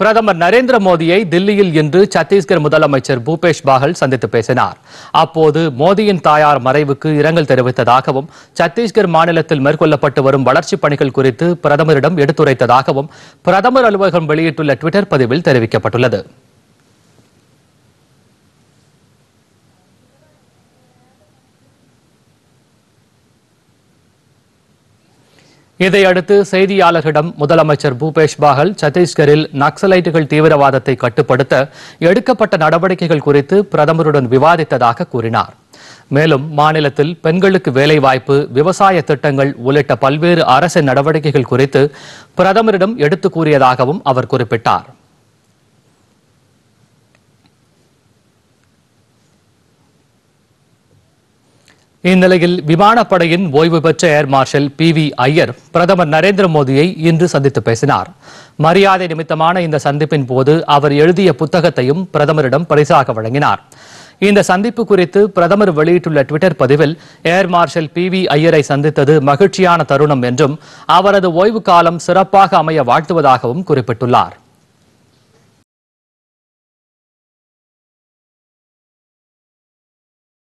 பிரதமர் நரேந்திர மோடியை தில்லியில் இன்று சத்தீஸ்கர் முதலமைச்சர் பூபேஷ் பாகல் சந்தித்து பேசினார் அப்போது மோடியின் தாயார் மறைவுக்கு இரங்கல் தெரிவித்ததாகவும் சத்தீஸ்கர் மாநிலத்தில் மேற்கொள்ளப்பட்டு வரும் வளர்ச்சிப் பணிகள் குறித்து பிரதமரிடம் எடுத்துரைத்ததாகவும் பிரதமர் அலுவலகம் வெளியிட்டுள்ள டுவிட்டர் பதிவில் தெரிவிக்கப்பட்டுள்ளது இதையடுத்து செய்தியாளர்களிடம் முதலமைச்சர் பூபேஷ் பாகல் சத்தீஸ்கரில் நக்சலைட்டுகள் தீவிரவாதத்தை கட்டுப்படுத்த எடுக்கப்பட்ட நடவடிக்கைகள் குறித்து பிரதமருடன் விவாதித்ததாக கூறினார் மேலும் மாநிலத்தில் பெண்களுக்கு வேலைவாய்ப்பு விவசாய திட்டங்கள் உள்ளிட்ட பல்வேறு அரசு நடவடிக்கைகள் குறித்து பிரதமரிடம் எடுத்து கூறியதாகவும் அவர் குறிப்பிட்டார் இந்நிலையில் விமானப்படையின் ஓய்வு பெற்ற air marshal P V Iyer பிரதமர் நரேந்திர மோடியை இன்று சந்தித்து பேசினார் மரியாதை நிமித்தமான இந்த சந்திப்பின் போது அவர் எழுதிய புத்தகத்தையும் பிரதமரிடம் பரிசாக வழங்கினார் இந்த சந்திப்பு குறித்து பிரதமர் வெளியிட்டுள்ள டுவிட்டர் பதிவில் ஏர் மார்ஷல் பி வி ஐயரை சந்தித்தது மகிழ்ச்சியான தருணம் என்றும் அவரது ஓய்வு காலம் சிறப்பாக அமைய வாழ்த்துவதாகவும் குறிப்பிட்டுள்ளார்